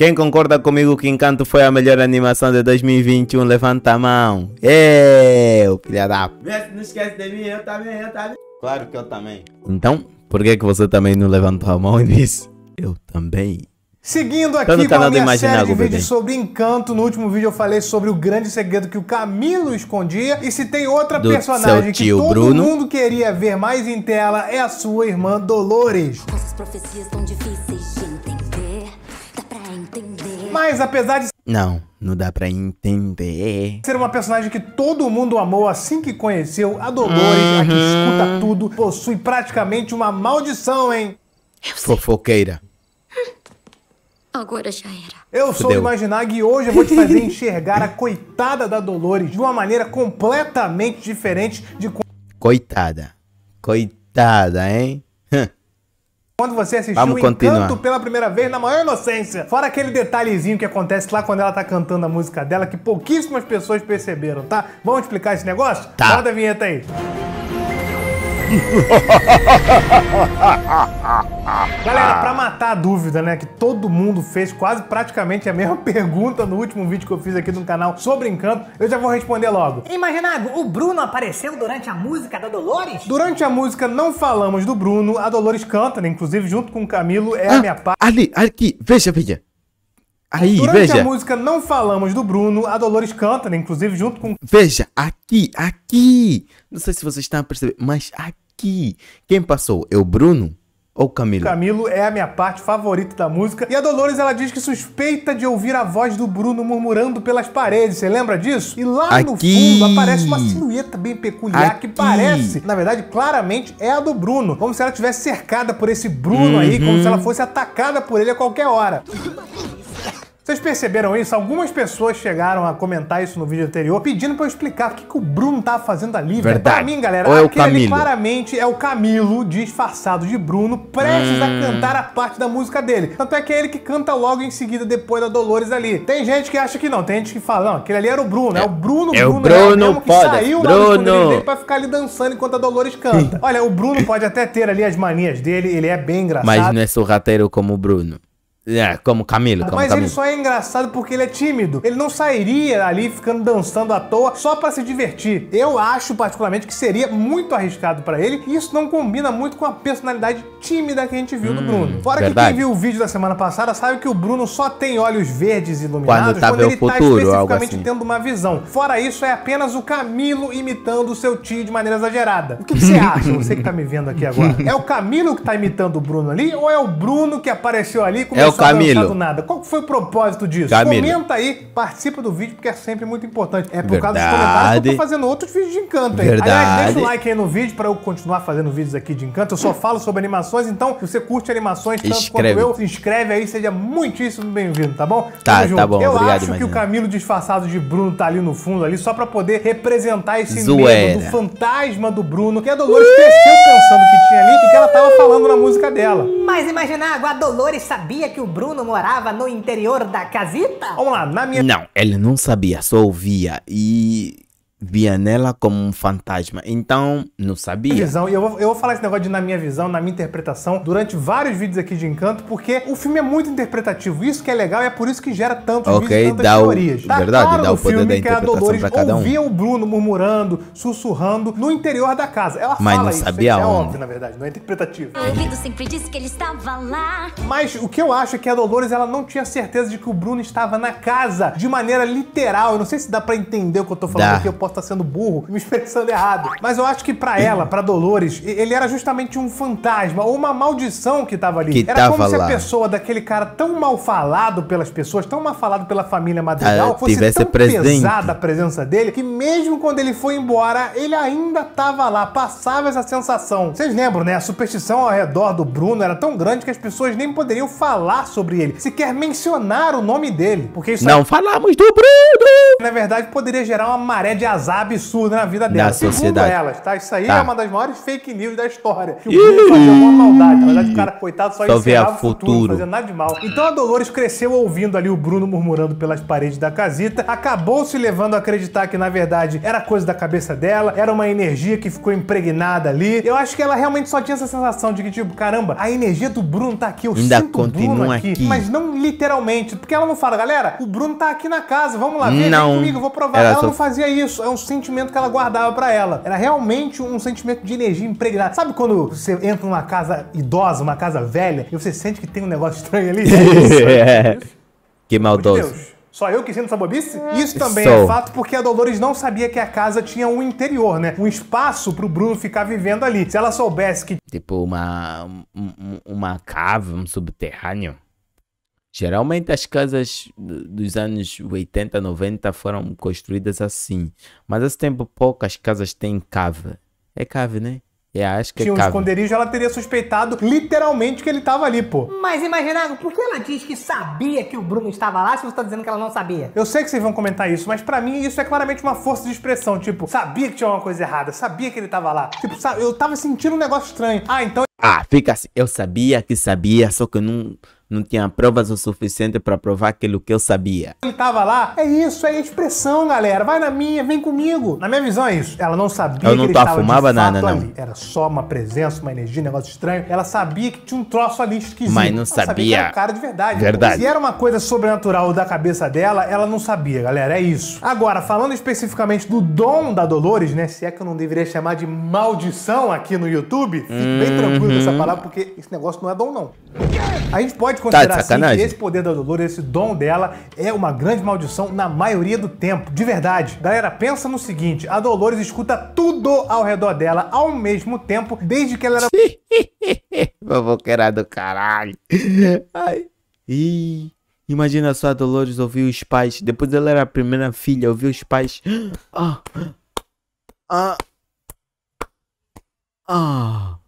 Quem concorda comigo que Encanto foi a melhor animação de 2021, levanta a mão. Eu, é, filha da... Não esquece de mim, eu também, eu também. Claro que eu também. Então, por que, que você também não levantou a mão e disse? Eu também. Seguindo tá aqui no canal com a minha série de vídeos sobre encanto, no último vídeo eu falei sobre o grande segredo que o Camilo escondia. E se tem outra Do personagem que todo Bruno. mundo queria ver mais em tela, é a sua irmã Dolores. Nossas profecias tão difíceis, gente. Mas apesar de. Não, não dá pra entender. Ser uma personagem que todo mundo amou assim que conheceu, a Dolores, uhum. a que uhum. escuta tudo, possui praticamente uma maldição, hein? Fofoqueira. Agora já era. Eu sou o Imaginag e hoje eu vou te fazer enxergar a coitada da Dolores de uma maneira completamente diferente de. Coitada. Coitada, hein? Quando você assistiu Vamos continuar. Encanto pela primeira vez, na maior inocência. Fora aquele detalhezinho que acontece lá quando ela tá cantando a música dela, que pouquíssimas pessoas perceberam, tá? Vamos explicar esse negócio? Tá. da a vinheta aí. Música Galera, pra matar a dúvida, né, que todo mundo fez quase praticamente a mesma pergunta no último vídeo que eu fiz aqui no canal sobre Encanto, eu já vou responder logo. Imaginado, o Bruno apareceu durante a música da Dolores? Durante a música não falamos do Bruno, a Dolores canta, né, inclusive junto com o Camilo, é ah, a minha parte. Ali, aqui, veja, veja. Aí, Durante veja. a música Não Falamos do Bruno, a Dolores canta, né, inclusive junto com... Veja, aqui, aqui. Não sei se vocês estão a perceber, mas aqui, quem passou? É o Bruno? ou Camilo? Camilo é a minha parte favorita da música. E a Dolores, ela diz que suspeita de ouvir a voz do Bruno murmurando pelas paredes. Você lembra disso? E lá Aqui. no fundo aparece uma silhueta bem peculiar Aqui. que parece, na verdade, claramente é a do Bruno. Como se ela estivesse cercada por esse Bruno uhum. aí, como se ela uhum. fosse atacada por ele a qualquer hora. Vocês perceberam isso? Algumas pessoas chegaram a comentar isso no vídeo anterior, pedindo para eu explicar o que, que o Bruno tá fazendo ali. Verdade. Pra mim, galera, Ou é aquele ali claramente é o Camilo disfarçado de Bruno, prestes hum. a cantar a parte da música dele. Tanto é que é ele que canta logo em seguida, depois da Dolores ali. Tem gente que acha que não, tem gente que fala, não, aquele ali era o Bruno, é, é o Bruno, é Bruno, o Bruno, que saiu Bruno. dele pra ficar ali dançando enquanto a Dolores canta. Olha, o Bruno pode até ter ali as manias dele, ele é bem engraçado. Mas não é sorrateiro como o Bruno. É, como Camilo. Como Mas Camilo. ele só é engraçado porque ele é tímido. Ele não sairia ali ficando dançando à toa só para se divertir. Eu acho, particularmente, que seria muito arriscado para ele e isso não combina muito com a personalidade tímida que a gente viu hum, do Bruno. Fora verdade. que quem viu o vídeo da semana passada sabe que o Bruno só tem olhos verdes iluminados quando, tá quando ele está especificamente assim. tendo uma visão. Fora isso, é apenas o Camilo imitando o seu tio de maneira exagerada. O que, que você acha, você que tá me vendo aqui agora? É o Camilo que tá imitando o Bruno ali ou é o Bruno que apareceu ali com é Camilo. Nada. Qual foi o propósito disso? Camilo. Comenta aí, participa do vídeo, porque é sempre muito importante. É por Verdade. causa dos comentários que eu tô fazendo outros vídeos de encanto aí. Verdade. Aliás, deixa o like aí no vídeo para eu continuar fazendo vídeos aqui de encanto. Eu só falo sobre animações, então se você curte animações tanto Escreve. quanto eu, se inscreve aí, seja muitíssimo bem-vindo, tá bom? Tá, tá bom. Eu Obrigado, acho imagina. que o Camilo disfarçado de Bruno tá ali no fundo, ali, só para poder representar esse medo do fantasma do Bruno, que a é Dolores cresceu pensando que falando na música dela. Mas imagina, a Dolores sabia que o Bruno morava no interior da casita? Vamos lá, na minha. Não, ele não sabia, só ouvia. E via nela como um fantasma. Então, não sabia. Visão, e eu vou, eu vou falar esse negócio de na minha visão, na minha interpretação, durante vários vídeos aqui de Encanto, porque o filme é muito interpretativo. Isso que é legal e é por isso que gera tantos okay, vídeos e tantas dá teorias. O, tá verdade, claro dá o poder da é interpretação para cada um. ouvia o Bruno murmurando, sussurrando no interior da casa. Ela Mas fala não isso, sabia isso é óbvio, na verdade, não é interpretativo. O marido sempre disse que ele estava lá. Mas o que eu acho é que a Dolores, ela não tinha certeza de que o Bruno estava na casa de maneira literal. Eu não sei se dá para entender o que eu tô falando dá. aqui, eu posso posso estar tá sendo burro, me expressando errado. Mas eu acho que para ela, para Dolores, ele era justamente um fantasma ou uma maldição que tava ali. Que era tava como se a pessoa daquele cara tão mal falado pelas pessoas, tão mal falado pela família Madrigal, ah, fosse tão presente. pesada a presença dele, que mesmo quando ele foi embora, ele ainda tava lá, passava essa sensação. Vocês lembram, né? A superstição ao redor do Bruno era tão grande que as pessoas nem poderiam falar sobre ele, sequer mencionar o nome dele, porque isso Não aí, é falamos do Bruno! Na verdade, poderia gerar uma maré de azar pesar absurda na vida delas. Da Segundo sociedade. elas, tá? Isso aí tá. é uma das maiores fake news da história. Que o Google fazia uma verdade, o cara, coitado, só, só ensinava o futuro, nada de mal. Então a Dolores cresceu ouvindo ali o Bruno murmurando pelas paredes da casita, acabou se levando a acreditar que, na verdade, era coisa da cabeça dela, era uma energia que ficou impregnada ali. Eu acho que ela realmente só tinha essa sensação de que, tipo, caramba, a energia do Bruno tá aqui, eu Ainda sinto o Bruno aqui, aqui, Mas não literalmente, porque ela não fala, galera, o Bruno tá aqui na casa, vamos lá, vem, não. vem comigo, eu vou provar. Ela, ela só... não fazia isso, é um sentimento que ela guardava para ela. Era realmente um sentimento de energia impregnada. Sabe quando você entra numa casa idosa uma casa velha, e você sente que tem um negócio estranho ali? é. é. Que maldoso. Só eu que sinto essa bobice? Isso também Sou. é fato porque a Dolores não sabia que a casa tinha um interior, né? Um espaço pro Bruno ficar vivendo ali. Se ela soubesse que. Tipo, uma. uma cava, um subterrâneo. Geralmente as casas dos anos 80, 90 foram construídas assim. Mas há tempo poucas casas têm cava. É cave, né? É, acho que tinha um cabe. esconderijo, ela teria suspeitado literalmente que ele tava ali, pô. Mas imagina, por que ela diz que sabia que o Bruno estava lá se você tá dizendo que ela não sabia? Eu sei que vocês vão comentar isso, mas para mim isso é claramente uma força de expressão. Tipo, sabia que tinha uma coisa errada, sabia que ele tava lá. Tipo, eu tava sentindo um negócio estranho. Ah, então ah, fica assim. Eu sabia que sabia, só que não, não tinha provas o suficiente para provar aquilo que eu sabia. Ele tava lá, é isso, é expressão, galera. Vai na minha, vem comigo. Na minha visão é isso. Ela não sabia eu não que ele tava fumar não. Ali. Era só uma presença, uma energia, um negócio estranho. Ela sabia que tinha um troço ali esquisito. Mas não sabia. sabia que era um cara de verdade. Verdade. Se era uma coisa sobrenatural da cabeça dela, ela não sabia, galera. É isso. Agora, falando especificamente do dom da Dolores, né? Se é que eu não deveria chamar de maldição aqui no YouTube, hum. fique bem hum, tranquilo uhum. essa palavra, porque esse negócio não é dom, não. A gente pode tá considerar tá assim, que esse poder da Dolores, esse dom dela, é uma grande maldição na maioria do tempo. De verdade. Galera, pensa no seguinte: a Dolores escuta tudo ao redor dela ao mesmo tempo, desde que ela era. Fofoqueira do caralho. Ai. Ih. Imagina só a Dolores ouvir os pais. Depois ela era a primeira filha, ouvir os pais. Ah. Ah. Ah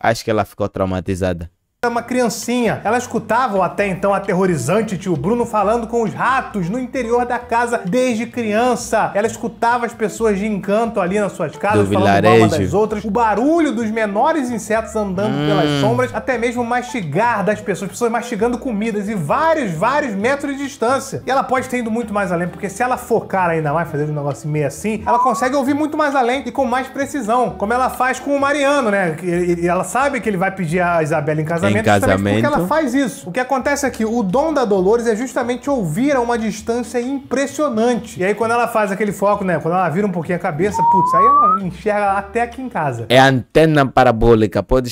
acho que ela ficou traumatizada era é uma criancinha. Ela escutava o até então aterrorizante tio Bruno falando com os ratos no interior da casa desde criança. Ela escutava as pessoas de encanto ali nas suas casas, Do falando vilarejo. mal uma das outras, o barulho dos menores insetos andando hum. pelas sombras, até mesmo mastigar das pessoas, pessoas mastigando comidas e vários, vários metros de distância. E ela pode ter ido muito mais além, porque se ela focar ainda mais, fazer um negócio meio assim, ela consegue ouvir muito mais além e com mais precisão, como ela faz com o Mariano, né? E ela sabe que ele vai pedir a Isabela em casamento casamento, em casamento. porque ela faz isso. O que acontece aqui, é que o dom da Dolores é justamente ouvir a uma distância impressionante. E aí quando ela faz aquele foco, né, quando ela vira um pouquinho a cabeça, putz, aí ela enxerga até aqui em casa. É antena parabólica, pode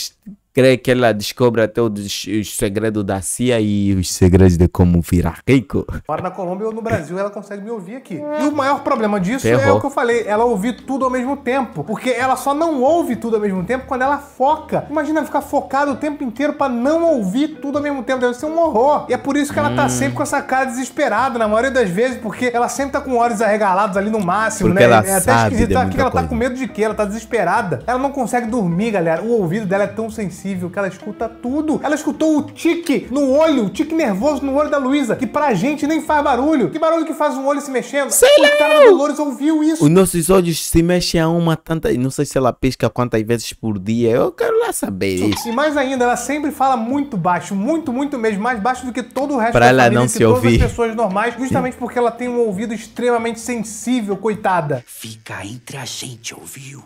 que ela descobre até os, os segredos da CIA e os segredos de como virar rico. Mora na Colômbia ou no Brasil, ela consegue me ouvir aqui. E o maior problema disso Ferrou. é o que eu falei, ela ouvir tudo ao mesmo tempo. Porque ela só não ouve tudo ao mesmo tempo quando ela foca. Imagina ficar focado o tempo inteiro para não ouvir tudo ao mesmo tempo. Deve ser um horror. E é por isso que ela tá hum. tá sempre com essa cara desesperada, na maioria das vezes, porque ela sempre tá com olhos arregalados ali no máximo, porque né? Ela é até sabe esquisito. Tá? Aqui ela tá coisa. tá com medo de quê? Ela tá desesperada. Ela não consegue dormir, galera. O ouvido dela é tão sensível possível que ela escuta tudo. Ela escutou o tique no olho, o tique nervoso no olho da Luísa, que pra gente nem faz barulho. Que barulho que faz um olho se mexendo? Sei o não. cara da Dolores ouviu isso. Os nossos olhos se mexem a uma tanta. Não sei se ela pesca quantas vezes por dia. Eu quero lá saber isso. E mais ainda, ela sempre fala muito baixo, muito, muito mesmo, mais baixo do que todo o resto pra da ela família, não se todas ouvir. as pessoas normais, justamente Sim. porque ela tem um ouvido extremamente sensível, coitada. Fica entre a gente, ouviu?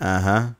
Aham.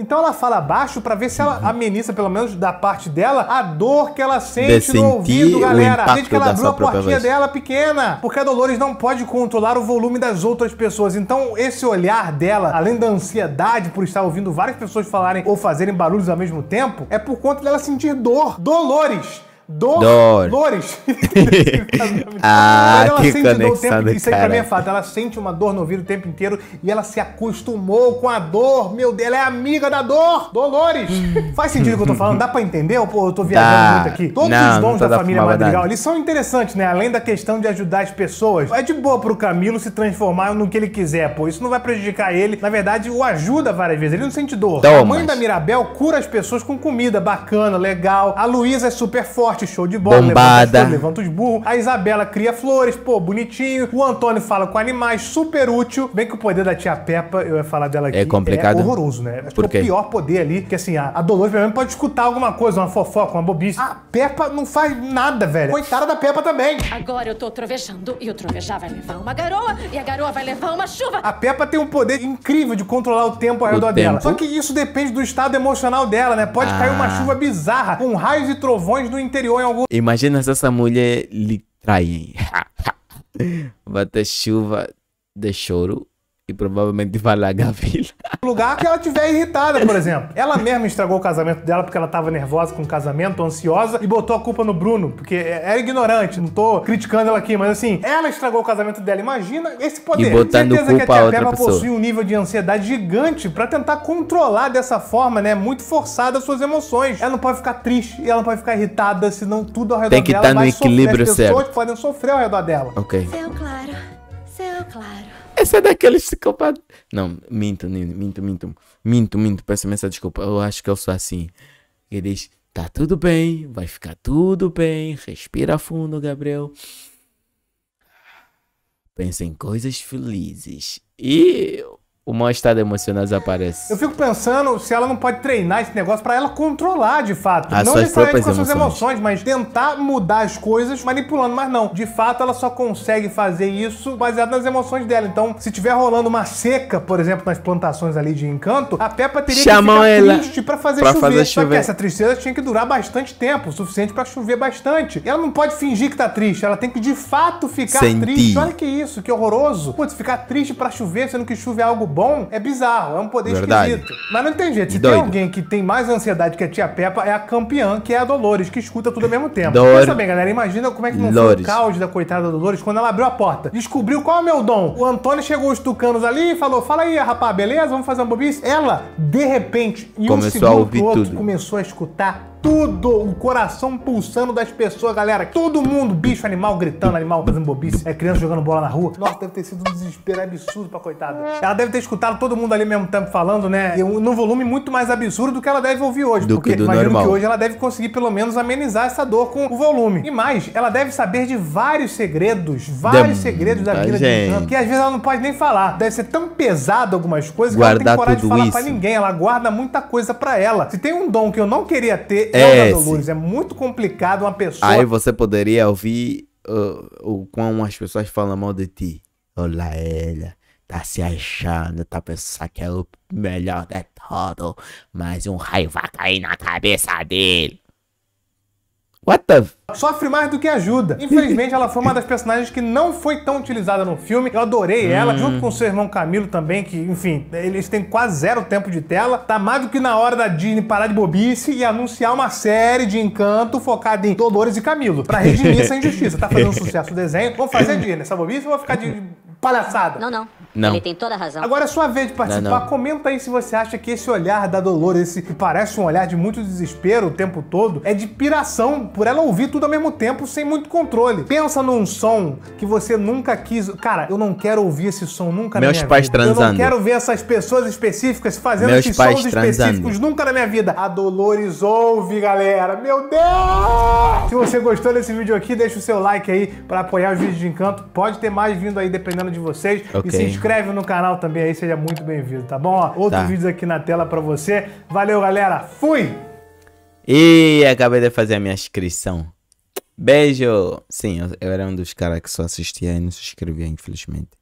Então ela fala baixo para ver se ela uhum. ameniza, pelo menos da parte dela, a dor que ela sente no ouvido, galera. Desde que ela abriu a portinha dela pequena. Porque a Dolores não pode controlar o volume das outras pessoas. Então esse olhar dela, além da ansiedade por estar ouvindo várias pessoas falarem ou fazerem barulhos ao mesmo tempo, é por conta dela sentir dor. Dolores! Dor Dor. Dores. ah, ela que conexão tempo, Isso aí pra mim é fato. Ela sente uma dor no ouvido o tempo inteiro e ela se acostumou com a dor. Meu Deus, ela é amiga da dor. Dolores. Hum. Faz sentido o que eu tô falando? Dá pra entender? Pô, eu tô viajando muito aqui. Todos não, os dons da, da família Madrigal, eles são interessantes, né? Além da questão de ajudar as pessoas. É de boa pro Camilo se transformar no que ele quiser, pô. Isso não vai prejudicar ele. Na verdade, o ajuda várias vezes. Ele não sente dor. Thomas. A mãe da Mirabel cura as pessoas com comida bacana, legal. A Luísa é super forte forte, show de bola, Bombada. levanta, levanta os burros. A Isabela cria flores, pô, bonitinho. O Antônio fala com animais, super útil. Bem que o poder da tia Peppa, eu ia falar dela é aqui, é, complicado. é horroroso, né? Acho Por é quê? o pior poder ali, que assim, a, a Dolores pelo menos pode escutar alguma coisa, uma fofoca, uma bobice. A Peppa não faz nada, velho. Coitada da Peppa também. Agora eu tô trovejando e o trovejar vai levar uma garoa e a garoa vai levar uma chuva. A Peppa tem um poder incrível de controlar o tempo ao redor dela. Só que isso depende do estado emocional dela, né? Pode ah. cair uma chuva bizarra, com raios e trovões no interior confiou em algum. Imagina se essa mulher lhe trair. Bata chuva de choro e provavelmente vai largar a vila. Lugar que ela tiver irritada, por exemplo. Ela mesma estragou o casamento dela porque ela tava nervosa com o casamento, ansiosa, e botou a culpa no Bruno, porque era ignorante, não tô criticando ela aqui, mas assim, ela estragou o casamento dela. Imagina esse poder. E botando Certeza culpa que a Tia possui um nível de ansiedade gigante para tentar controlar dessa forma, né, muito forçada as suas emoções. Ela não pode ficar triste e ela não pode ficar irritada, senão tudo ao redor dela Tem que estar tá no equilíbrio sofrer. certo. As pessoas podem sofrer ao redor dela. Ok. Céu claro, céu claro. Essa é daquele psicopata. Não, minto, minto, minto. Minto, minto. Peço essa desculpa. Eu acho que eu sou assim. Ele diz: tá tudo bem, vai ficar tudo bem. Respira fundo, Gabriel. Pensa em coisas felizes. E o mal estado emocional desaparece. Eu fico pensando se ela não pode treinar esse negócio para ela controlar de fato. As não necessariamente com as suas emoções. emoções, mas tentar mudar as coisas manipulando. Mas não, de fato ela só consegue fazer isso baseado nas emoções dela. Então, se tiver rolando uma seca, por exemplo, nas plantações ali de encanto, a Peppa teria que ficar triste pra fazer pra chover. Fazer chover. que essa tristeza tinha que durar bastante tempo, o suficiente para chover bastante. E ela não pode fingir que tá triste, ela tem que de fato ficar Sentir. triste. Olha que isso, que horroroso. Putz, ficar triste para chover, sendo que chuva é algo bom é bizarro, é um poder Verdade. esquisito. Mas não tem jeito. Se Doido. tem alguém que tem mais ansiedade que a tia Peppa, é a campeã, que é a Dolores, que escuta tudo ao mesmo tempo. Dor... Pensa bem, galera, imagina como é que não Lores. foi o caos da coitada Dolores quando ela abriu a porta. Descobriu qual é o meu dom. O Antônio chegou os tucanos ali e falou, fala aí, rapaz, beleza? Vamos fazer uma bobice? Ela, de repente, e começou um segundo a ouvir outro, tudo. começou a escutar tudo, o coração pulsando das pessoas, galera. Todo mundo, bicho, animal gritando, animal fazendo bobice, é criança jogando bola na rua. Nossa, deve ter sido um desespero absurdo pra coitada. Ela deve ter escutado todo mundo ali ao mesmo tempo falando, né? E num volume muito mais absurdo do que ela deve ouvir hoje. Do porque que do imagino normal. que hoje ela deve conseguir pelo menos amenizar essa dor com o volume. E mais, ela deve saber de vários segredos, vários segredos da vida de Jean, que às vezes ela não pode nem falar. Deve ser tão pesado algumas coisas Guardar que ela não tem coragem de falar isso. pra ninguém. Ela guarda muita coisa pra ela. Se tem um dom que eu não queria ter, é, é muito complicado uma pessoa. Aí você poderia ouvir uh, o quão as pessoas falam mal de ti. Olá, ela tá se achando, tá pensando que é o melhor de todo, mas um raio vai cair na cabeça dele. What the... Sofre mais do que ajuda. Infelizmente, ela foi uma das personagens que não foi tão utilizada no filme. Eu adorei hum. ela, junto com seu irmão Camilo também, que, enfim, eles têm quase zero tempo de tela. Tá mais do que na hora da Disney parar de bobice e anunciar uma série de encanto focada em Dolores e Camilo, pra redimir essa injustiça. Tá fazendo sucesso o desenho, vamos fazer Disney. Essa bobice ou vou ficar de palhaçada? Não, não. Não. Ele tem toda a razão. Agora é sua vez de participar. Não, não. Comenta aí se você acha que esse olhar da Dolores, esse que parece um olhar de muito desespero o tempo todo, é de piração por ela ouvir tudo ao mesmo tempo sem muito controle. Pensa num som que você nunca quis. Cara, eu não quero ouvir esse som nunca Meus na minha pais vida. transando. Eu não quero ver essas pessoas específicas fazendo Meus esses sons transando. específicos nunca na minha vida. A Dolores ouve, galera. Meu Deus! Se você gostou desse vídeo aqui, deixa o seu like aí para apoiar os vídeos de encanto. Pode ter mais vindo aí dependendo de vocês. Okay. E se inscreve no canal também aí, seja muito bem-vindo, tá bom? outro tá. vídeo aqui na tela para você. Valeu, galera. Fui! E acabei de fazer a minha inscrição. Beijo! Sim, eu, eu era um dos caras que só assistia e não se inscrevia, infelizmente.